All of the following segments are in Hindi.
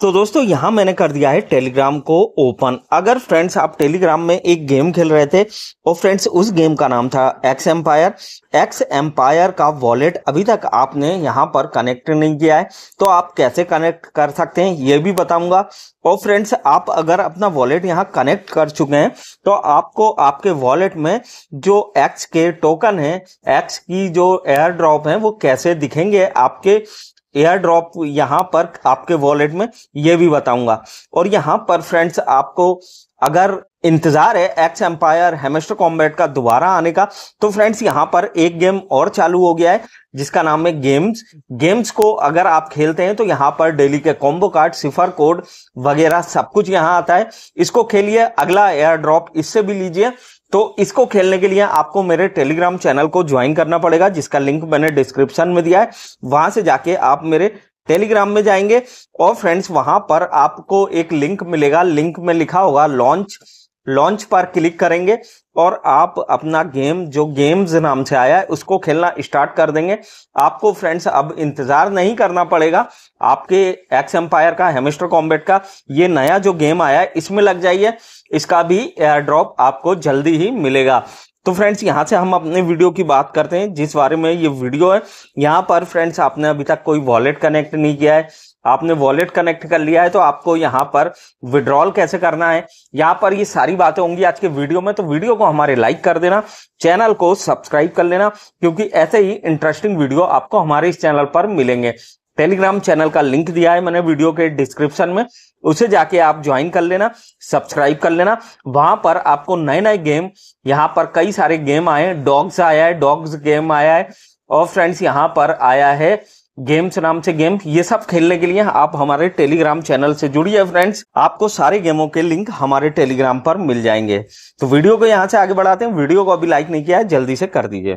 तो दोस्तों यहाँ मैंने कर दिया है टेलीग्राम को ओपन अगर फ्रेंड्स आप टेलीग्राम में एक गेम खेल रहे थे और फ्रेंड्स उस गेम का नाम था एक्स एम्पायर एक्स एम्पायर का वॉलेट अभी तक आपने यहाँ पर कनेक्ट नहीं किया है तो आप कैसे कनेक्ट कर सकते हैं ये भी बताऊंगा और फ्रेंड्स आप अगर अपना वॉलेट यहाँ कनेक्ट कर चुके हैं तो आपको आपके वॉलेट में जो एक्स के टोकन है एक्स की जो एयर ड्रॉप है वो कैसे दिखेंगे आपके एयर ड्रॉप यहाँ पर आपके वॉलेट में ये भी बताऊंगा और यहाँ पर फ्रेंड्स आपको अगर इंतजार है एक्स एम्पायर हेमेस्टर कॉम्बैट का दोबारा आने का तो फ्रेंड्स यहाँ पर एक गेम और चालू हो गया है जिसका नाम है गेम्स गेम्स को अगर आप खेलते हैं तो यहाँ पर डेली के कॉम्बो कार्ड सिफर कोड वगैरह सब कुछ यहाँ आता है इसको खेलिए अगला एयर ड्रॉप इससे भी लीजिए तो इसको खेलने के लिए आपको मेरे टेलीग्राम चैनल को ज्वाइन करना पड़ेगा जिसका लिंक मैंने डिस्क्रिप्शन में दिया है वहां से जाके आप मेरे टेलीग्राम में जाएंगे और फ्रेंड्स वहां पर आपको एक लिंक मिलेगा लिंक में लिखा होगा लॉन्च लॉन्च पर क्लिक करेंगे और आप अपना गेम जो गेम्स नाम से आया है उसको खेलना स्टार्ट कर देंगे आपको फ्रेंड्स अब इंतज़ार नहीं करना पड़ेगा आपके एक्स एम्पायर का हेमिस्टर कॉम्बेट का ये नया जो गेम आया है इसमें लग जाइए इसका भी एयर ड्रॉप आपको जल्दी ही मिलेगा तो फ्रेंड्स यहां से हम अपने वीडियो की बात करते हैं जिस बारे में ये वीडियो है यहाँ पर फ्रेंड्स आपने अभी तक कोई वॉलेट कनेक्ट नहीं किया है आपने वॉलेट कनेक्ट कर लिया है तो आपको यहाँ पर विड्रॉल कैसे करना है यहाँ पर ये सारी बातें होंगी आज के वीडियो में तो वीडियो को हमारे लाइक कर देना चैनल को सब्सक्राइब कर लेना क्योंकि ऐसे ही इंटरेस्टिंग वीडियो आपको हमारे इस चैनल पर मिलेंगे टेलीग्राम चैनल का लिंक दिया है मैंने वीडियो के डिस्क्रिप्शन में उसे जाके आप ज्वाइन कर लेना सब्सक्राइब कर लेना वहां पर आपको नए नए गेम यहाँ पर कई सारे गेम आए डॉग्स आया है डॉग्स गेम आया है और फ्रेंड्स यहाँ पर आया है गेम्स नाम से गेम ये सब खेलने के लिए आप हमारे टेलीग्राम चैनल से जुड़िए फ्रेंड्स आपको सारे गेमों के लिंक हमारे टेलीग्राम पर मिल जाएंगे तो वीडियो को यहाँ से आगे बढ़ाते हैं वीडियो को अभी लाइक नहीं किया है जल्दी से कर दीजिए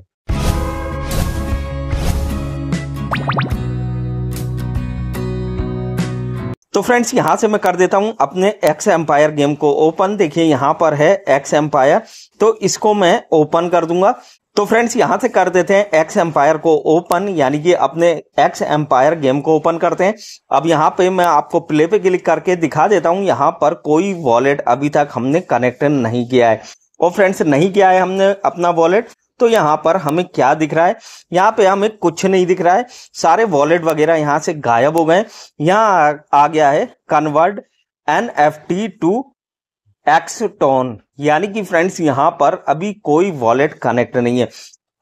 तो फ्रेंड्स यहां से मैं कर देता हूं अपने एक्स एम्पायर गेम को ओपन देखिए यहां पर है एक्स एम्पायर तो इसको मैं ओपन कर दूंगा तो फ्रेंड्स यहाँ से कर देते हैं एक्स एम्पायर को ओपन यानी कि अपने एक्स एम्पायर गेम को ओपन करते हैं अब यहाँ पे मैं आपको प्ले पे क्लिक करके दिखा देता हूँ यहाँ पर कोई वॉलेट अभी तक हमने कनेक्ट नहीं किया है और फ्रेंड्स नहीं किया है हमने अपना वॉलेट तो यहाँ पर हमें क्या दिख रहा है यहाँ पे हमें कुछ नहीं दिख रहा है सारे वॉलेट वगैरह यहाँ से गायब हो गए यहाँ आ गया है convert N F T to एक्सटोन यानी कि फ्रेंड्स यहाँ पर अभी कोई वॉलेट कनेक्ट नहीं है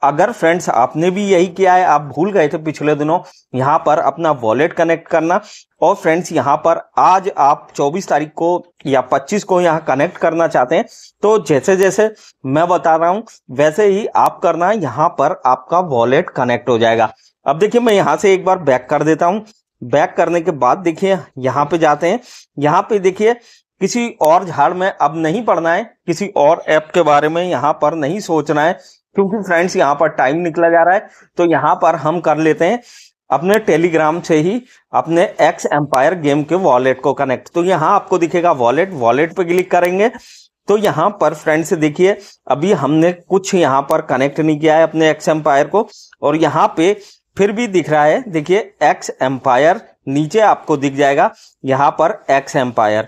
अगर फ्रेंड्स आपने भी यही किया है आप भूल गए थे पिछले दिनों यहाँ पर अपना वॉलेट कनेक्ट करना और फ्रेंड्स यहाँ पर आज आप 24 तारीख को या 25 को यहाँ कनेक्ट करना चाहते हैं तो जैसे जैसे मैं बता रहा हूँ वैसे ही आप करना यहाँ पर आपका वॉलेट कनेक्ट हो जाएगा अब देखिए मैं यहाँ से एक बार बैक कर देता हूँ बैक करने के बाद देखिए यहाँ पे जाते हैं यहाँ पे देखिए किसी और झाड़ में अब नहीं पढ़ना है किसी और ऐप के बारे में यहाँ पर नहीं सोचना है क्योंकि फ्रेंड्स यहाँ पर टाइम निकला जा रहा है तो यहाँ पर हम कर लेते हैं अपने टेलीग्राम से ही अपने एक्स एम्पायर गेम के वॉलेट को कनेक्ट तो यहाँ आपको दिखेगा वॉलेट वॉलेट पे क्लिक करेंगे तो यहाँ पर फ्रेंड्स देखिए अभी हमने कुछ यहाँ पर कनेक्ट नहीं किया है अपने एक्स एम्पायर को और यहाँ पे फिर भी दिख रहा है देखिए एक्स एम्पायर नीचे आपको दिख जाएगा यहाँ पर एक्स एम्पायर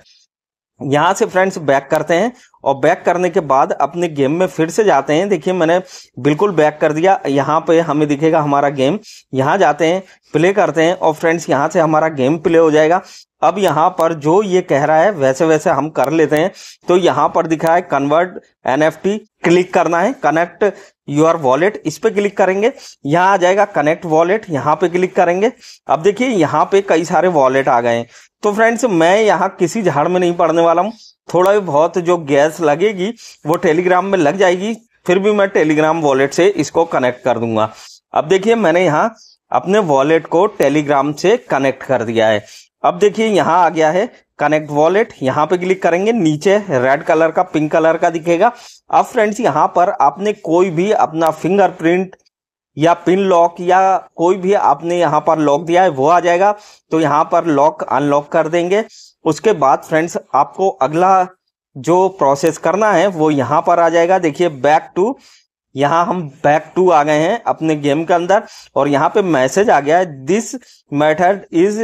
यहाँ से फ्रेंड्स बैक करते हैं और बैक करने के बाद अपने गेम में फिर से जाते हैं देखिए मैंने बिल्कुल बैक कर दिया यहाँ पे हमें दिखेगा हमारा गेम यहाँ जाते हैं प्ले करते हैं और फ्रेंड्स यहाँ से हमारा गेम प्ले हो जाएगा अब यहाँ पर जो ये कह रहा है वैसे वैसे हम कर लेते हैं तो यहाँ पर दिखा है कन्वर्ट एन क्लिक करना है कनेक्ट योर वॉलेट इस पे क्लिक करेंगे यहाँ आ जाएगा कनेक्ट वॉलेट यहाँ पे क्लिक करेंगे अब देखिए यहाँ पे कई सारे वॉलेट आ गए हैं तो फ्रेंड्स मैं यहाँ किसी झाड़ में नहीं पड़ने वाला हूँ थोड़ा भी बहुत जो गैस लगेगी वो टेलीग्राम में लग जाएगी फिर भी मैं टेलीग्राम वॉलेट से इसको कनेक्ट कर दूंगा अब देखिए मैंने यहाँ अपने वॉलेट को टेलीग्राम से कनेक्ट कर दिया है अब देखिए यहाँ आ गया है कनेक्ट वॉलेट यहाँ पे क्लिक करेंगे नीचे रेड कलर का पिंक कलर का दिखेगा अब फ्रेंड्स यहाँ पर आपने कोई भी अपना फिंगरप्रिंट या पिन लॉक या कोई भी आपने यहाँ पर लॉक दिया है वो आ जाएगा तो यहाँ पर लॉक अनलॉक कर देंगे उसके बाद फ्रेंड्स आपको अगला जो प्रोसेस करना है वो यहाँ पर आ जाएगा देखिए बैक टू यहाँ हम बैक टू आ गए हैं अपने गेम के अंदर और यहाँ पे मैसेज आ गया है this method is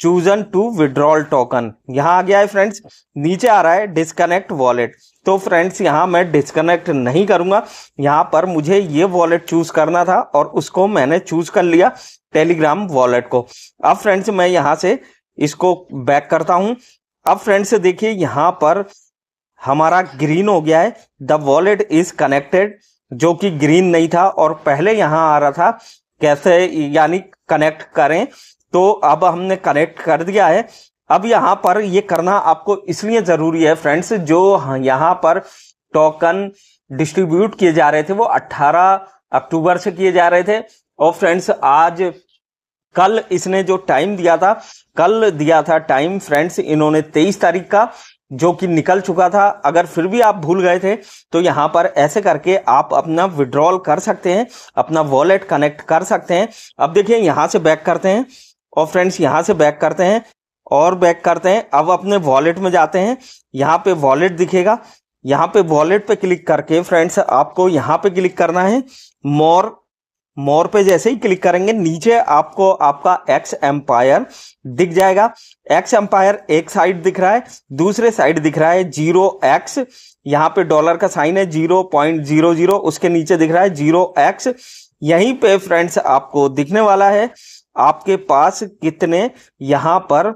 chosen to withdrawal token यहाँ आ गया है फ्रेंड्स नीचे आ रहा है डिस्कनेक्ट वॉलेट तो फ्रेंड्स यहाँ मैं डिस्कनेक्ट नहीं करूंगा यहाँ पर मुझे ये वॉलेट चूज करना था और उसको मैंने चूज कर लिया टेलीग्राम वॉलेट को अब फ्रेंड्स मैं यहाँ से इसको बैक करता हूँ अब फ्रेंड्स देखिए यहाँ पर हमारा ग्रीन हो गया है द वॉलेट इज कनेक्टेड जो कि ग्रीन नहीं था और पहले यहाँ आ रहा था कैसे यानी कनेक्ट करें तो अब हमने कनेक्ट कर दिया है अब यहाँ पर ये करना आपको इसलिए जरूरी है फ्रेंड्स जो यहाँ पर टोकन डिस्ट्रीब्यूट किए जा रहे थे वो 18 अक्टूबर से किए जा रहे थे और फ्रेंड्स आज कल इसने जो टाइम दिया था कल दिया था टाइम फ्रेंड्स इन्होंने 23 तारीख का जो कि निकल चुका था अगर फिर भी आप भूल गए थे तो यहाँ पर ऐसे करके आप अपना विड्रॉल कर सकते हैं अपना वॉलेट कनेक्ट कर सकते हैं अब देखिए यहाँ से बैक करते हैं और फ्रेंड्स यहाँ से बैक करते हैं और बैक करते हैं अब अपने वॉलेट में जाते हैं यहाँ पे वॉलेट दिखेगा यहाँ पे वॉलेट पे क्लिक करके फ्रेंड्स आपको यहाँ पे क्लिक करना है मोर मोर पे जैसे ही क्लिक करेंगे नीचे आपको आपका एक्स एम्पायर दिख जाएगा एक्स एम्पायर एक साइड दिख रहा है दूसरे साइड दिख रहा है जीरो एक्स यहाँ पे डॉलर का साइन है जीरो पॉइंट जीरो जीरो उसके नीचे दिख रहा है जीरो एक्स यहीं पे फ्रेंड्स आपको दिखने वाला है आपके पास कितने यहाँ पर